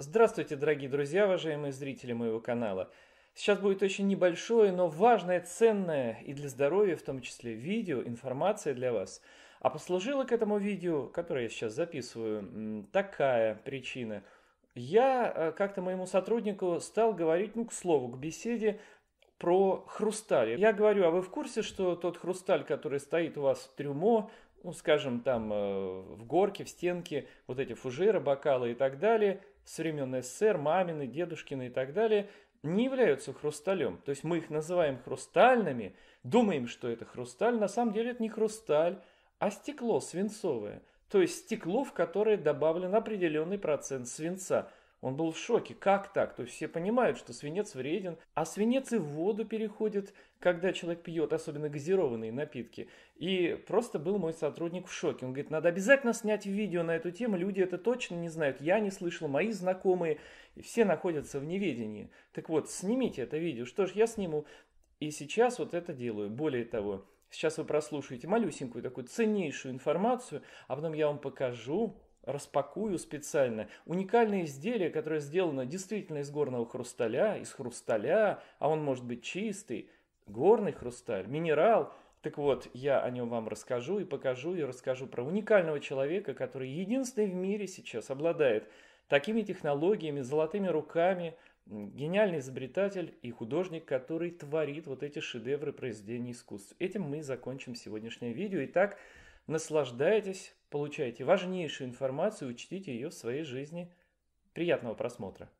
Здравствуйте, дорогие друзья, уважаемые зрители моего канала. Сейчас будет очень небольшое, но важное, ценное и для здоровья в том числе видео, информация для вас. А послужила к этому видео, которое я сейчас записываю, такая причина. Я э, как-то моему сотруднику стал говорить, ну, к слову, к беседе про хрусталь. Я говорю, а вы в курсе, что тот хрусталь, который стоит у вас в трюмо, ну, скажем, там э, в горке, в стенке, вот эти фужеры, бокалы и так далее – с времен СССР, мамины, дедушкины и так далее, не являются хрусталем. То есть мы их называем хрустальными, думаем, что это хрусталь, на самом деле это не хрусталь, а стекло свинцовое. То есть стекло, в которое добавлен определенный процент свинца – он был в шоке. Как так? То есть все понимают, что свинец вреден, а свинец и в воду переходит, когда человек пьет, особенно газированные напитки. И просто был мой сотрудник в шоке. Он говорит, надо обязательно снять видео на эту тему, люди это точно не знают. Я не слышал, мои знакомые, и все находятся в неведении. Так вот, снимите это видео. Что ж, я сниму. И сейчас вот это делаю. Более того, сейчас вы прослушаете малюсенькую такую ценнейшую информацию, а потом я вам покажу, распакую специально. Уникальное изделие, которое сделано действительно из горного хрусталя, из хрусталя, а он может быть чистый, горный хрусталь, минерал. Так вот, я о нем вам расскажу и покажу, и расскажу про уникального человека, который единственный в мире сейчас обладает такими технологиями, золотыми руками, гениальный изобретатель и художник, который творит вот эти шедевры произведений искусств. Этим мы закончим сегодняшнее видео. Итак, наслаждайтесь, получайте важнейшую информацию, учтите ее в своей жизни. Приятного просмотра.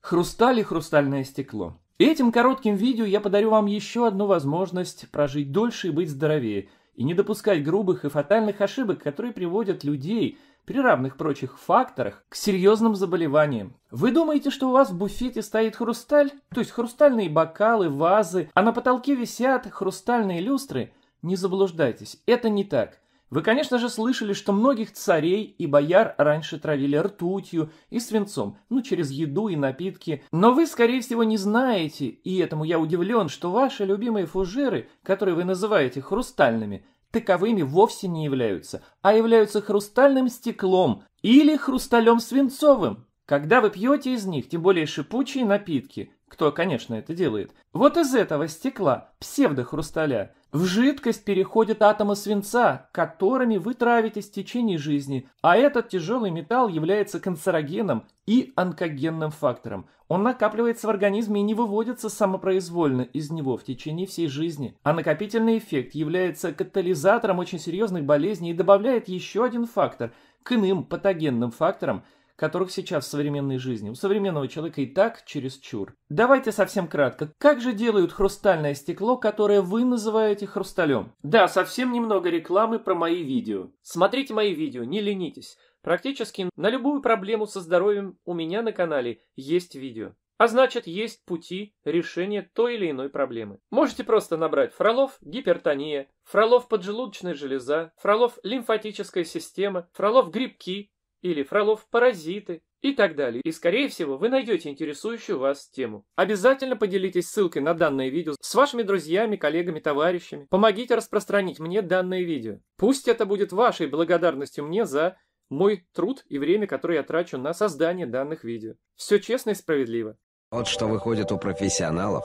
Хрусталь и хрустальное стекло. Этим коротким видео я подарю вам еще одну возможность прожить дольше и быть здоровее, и не допускать грубых и фатальных ошибок, которые приводят людей при равных прочих факторах к серьезным заболеваниям. Вы думаете, что у вас в буфете стоит хрусталь? То есть хрустальные бокалы, вазы, а на потолке висят хрустальные люстры? Не заблуждайтесь, это не так. Вы, конечно же, слышали, что многих царей и бояр раньше травили ртутью и свинцом, ну, через еду и напитки. Но вы, скорее всего, не знаете, и этому я удивлен, что ваши любимые фужеры, которые вы называете хрустальными, таковыми вовсе не являются, а являются хрустальным стеклом или хрусталем свинцовым. Когда вы пьете из них, тем более шипучие напитки, кто, конечно, это делает, вот из этого стекла, псевдохрусталя, в жидкость переходят атомы свинца, которыми вы травитесь в течение жизни, а этот тяжелый металл является канцерогеном и онкогенным фактором. Он накапливается в организме и не выводится самопроизвольно из него в течение всей жизни. А накопительный эффект является катализатором очень серьезных болезней и добавляет еще один фактор к иным патогенным факторам – которых сейчас в современной жизни у современного человека и так через чур. Давайте совсем кратко. Как же делают хрустальное стекло, которое вы называете хрусталем? Да, совсем немного рекламы про мои видео. Смотрите мои видео, не ленитесь. Практически на любую проблему со здоровьем у меня на канале есть видео. А значит, есть пути решения той или иной проблемы. Можете просто набрать Фролов гипертония, Фролов поджелудочная железа, Фролов лимфатическая система, Фролов грибки, или Фролов паразиты и так далее. И, скорее всего, вы найдете интересующую вас тему. Обязательно поделитесь ссылкой на данное видео с вашими друзьями, коллегами, товарищами. Помогите распространить мне данное видео. Пусть это будет вашей благодарностью мне за мой труд и время, которое я трачу на создание данных видео. Все честно и справедливо. Вот что выходит у профессионалов,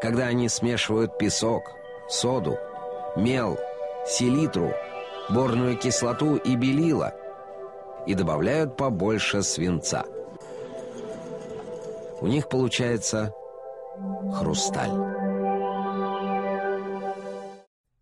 когда они смешивают песок, соду, мел, селитру, борную кислоту и белила – и добавляют побольше свинца. У них получается хрусталь.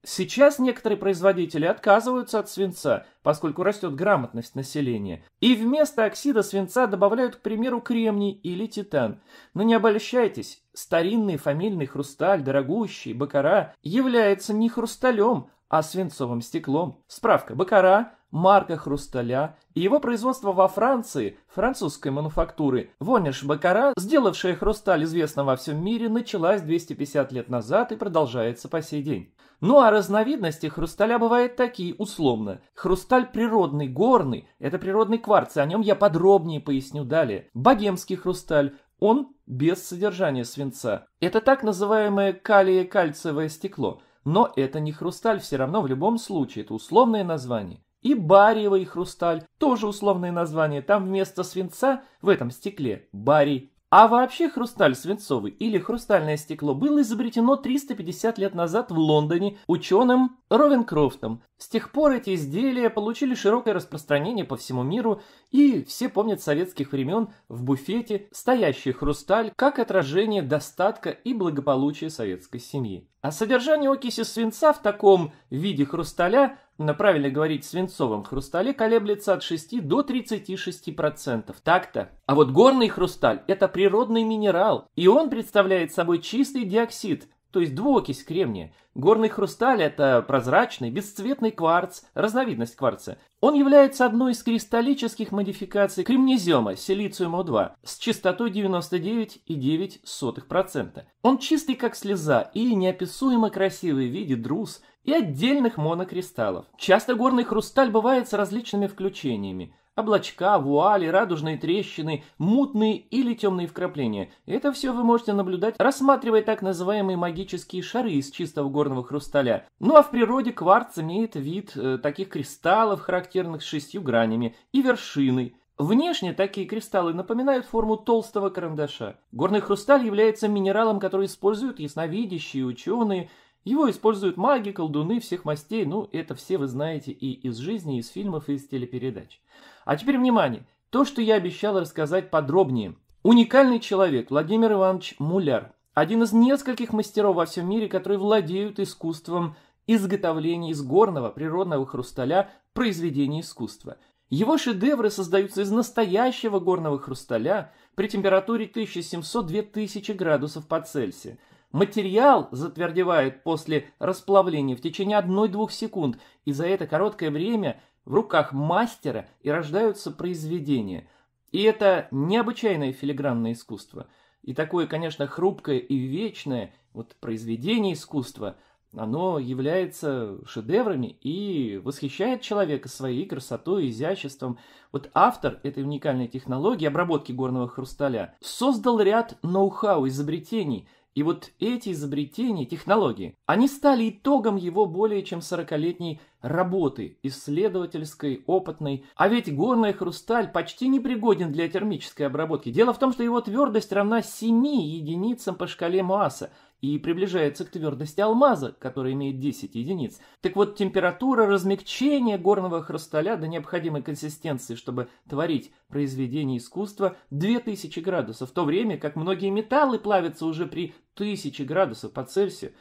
Сейчас некоторые производители отказываются от свинца, поскольку растет грамотность населения, и вместо оксида свинца добавляют, к примеру, кремний или титан. Но не обольщайтесь, старинный фамильный хрусталь, дорогущий, бакара, является не хрусталем, а свинцовым стеклом. Справка, бакара марка хрусталя и его производство во Франции, французской мануфактуры. Вонеш Бакара, сделавшая хрусталь известным во всем мире, началась 250 лет назад и продолжается по сей день. Ну а разновидности хрусталя бывают такие, условно. Хрусталь природный, горный, это природный кварц, и о нем я подробнее поясню далее. Богемский хрусталь, он без содержания свинца. Это так называемое калие-кальциевое стекло. Но это не хрусталь, все равно в любом случае, это условное название. И бариевый хрусталь, тоже условное название, там вместо свинца в этом стекле барий. А вообще хрусталь свинцовый или хрустальное стекло было изобретено 350 лет назад в Лондоне ученым Ровенкрофтом. С тех пор эти изделия получили широкое распространение по всему миру, и все помнят советских времен в буфете стоящий хрусталь как отражение достатка и благополучия советской семьи. А содержание окиси свинца в таком виде хрусталя, на правильно говорить свинцовом хрустале, колеблется от 6 до 36%. Так-то. А вот горный хрусталь – это природный минерал, и он представляет собой чистый диоксид, то есть двуокись кремния. Горный хрусталь – это прозрачный, бесцветный кварц, разновидность кварца. Он является одной из кристаллических модификаций кремнезема силициума-2 с частотой 99,9%. Он чистый как слеза и неописуемо красивый в виде друз и отдельных монокристаллов. Часто горный хрусталь бывает с различными включениями – Облачка, вуали, радужные трещины, мутные или темные вкрапления. Это все вы можете наблюдать, рассматривая так называемые магические шары из чистого горного хрусталя. Ну а в природе кварц имеет вид э, таких кристаллов, характерных с шестью гранями, и вершиной. Внешне такие кристаллы напоминают форму толстого карандаша. Горный хрусталь является минералом, который используют ясновидящие, ученые – его используют маги, колдуны всех мастей, ну это все вы знаете и из жизни, и из фильмов, и из телепередач. А теперь внимание, то, что я обещал рассказать подробнее. Уникальный человек Владимир Иванович Муляр, один из нескольких мастеров во всем мире, которые владеют искусством изготовления из горного природного хрусталя произведений искусства. Его шедевры создаются из настоящего горного хрусталя при температуре 1700-2000 градусов по Цельсию. Материал затвердевает после расплавления в течение 1-2 секунд, и за это короткое время в руках мастера и рождаются произведения. И это необычайное филигранное искусство. И такое, конечно, хрупкое и вечное вот произведение искусства, оно является шедеврами и восхищает человека своей красотой, изяществом. Вот автор этой уникальной технологии обработки горного хрусталя создал ряд ноу-хау, изобретений – и вот эти изобретения, технологии, они стали итогом его более чем 40-летней работы, исследовательской, опытной. А ведь горный хрусталь почти не пригоден для термической обработки. Дело в том, что его твердость равна 7 единицам по шкале Моаса и приближается к твердости алмаза, который имеет 10 единиц. Так вот, температура размягчения горного хрусталя до необходимой консистенции, чтобы творить произведение искусства, 2000 градусов, в то время как многие металлы плавятся уже при 1000 градусов по Цельсию.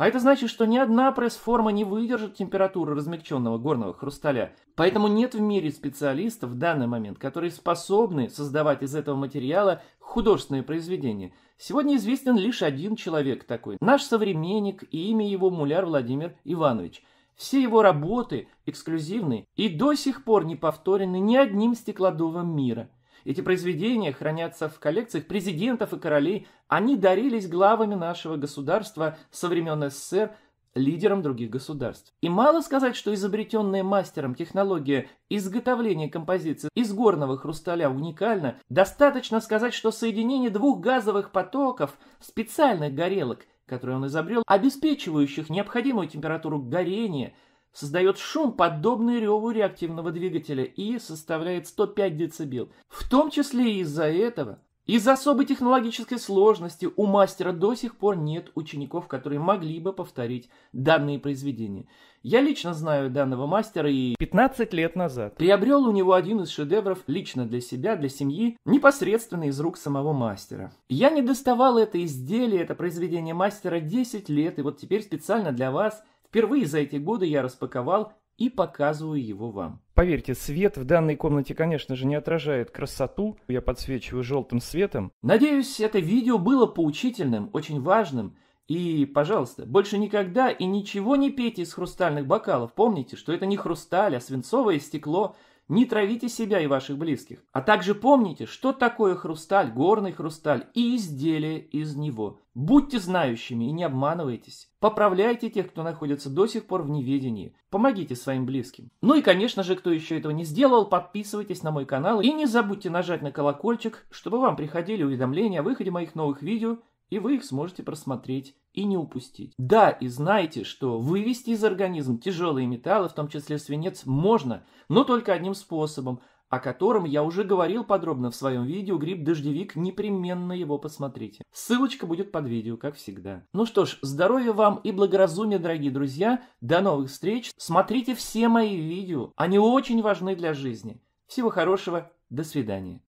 А это значит, что ни одна пресс-форма не выдержит температуры размягченного горного хрусталя. Поэтому нет в мире специалистов в данный момент, которые способны создавать из этого материала художественные произведения. Сегодня известен лишь один человек такой. Наш современник и имя его Муляр Владимир Иванович. Все его работы эксклюзивны и до сих пор не повторены ни одним стеклодувом мира – эти произведения хранятся в коллекциях президентов и королей. Они дарились главами нашего государства со времен СССР лидерам других государств. И мало сказать, что изобретенная мастером технология изготовления композиции из горного хрусталя уникальна, достаточно сказать, что соединение двух газовых потоков специальных горелок, которые он изобрел, обеспечивающих необходимую температуру горения – создает шум, подобный реву реактивного двигателя, и составляет 105 дБ. В том числе из-за этого, из за особой технологической сложности у мастера до сих пор нет учеников, которые могли бы повторить данные произведения. Я лично знаю данного мастера и 15 лет назад приобрел у него один из шедевров лично для себя, для семьи, непосредственно из рук самого мастера. Я не доставал это изделие, это произведение мастера 10 лет, и вот теперь специально для вас Впервые за эти годы я распаковал и показываю его вам. Поверьте, свет в данной комнате, конечно же, не отражает красоту. Я подсвечиваю желтым светом. Надеюсь, это видео было поучительным, очень важным. И, пожалуйста, больше никогда и ничего не пейте из хрустальных бокалов. Помните, что это не хрусталь, а свинцовое стекло – не травите себя и ваших близких. А также помните, что такое хрусталь, горный хрусталь и изделия из него. Будьте знающими и не обманывайтесь. Поправляйте тех, кто находится до сих пор в неведении. Помогите своим близким. Ну и, конечно же, кто еще этого не сделал, подписывайтесь на мой канал и не забудьте нажать на колокольчик, чтобы вам приходили уведомления о выходе моих новых видео и вы их сможете просмотреть и не упустить. Да, и знаете, что вывести из организма тяжелые металлы, в том числе свинец, можно, но только одним способом, о котором я уже говорил подробно в своем видео «Гриб-дождевик», непременно его посмотрите. Ссылочка будет под видео, как всегда. Ну что ж, здоровья вам и благоразумия, дорогие друзья. До новых встреч. Смотрите все мои видео, они очень важны для жизни. Всего хорошего, до свидания.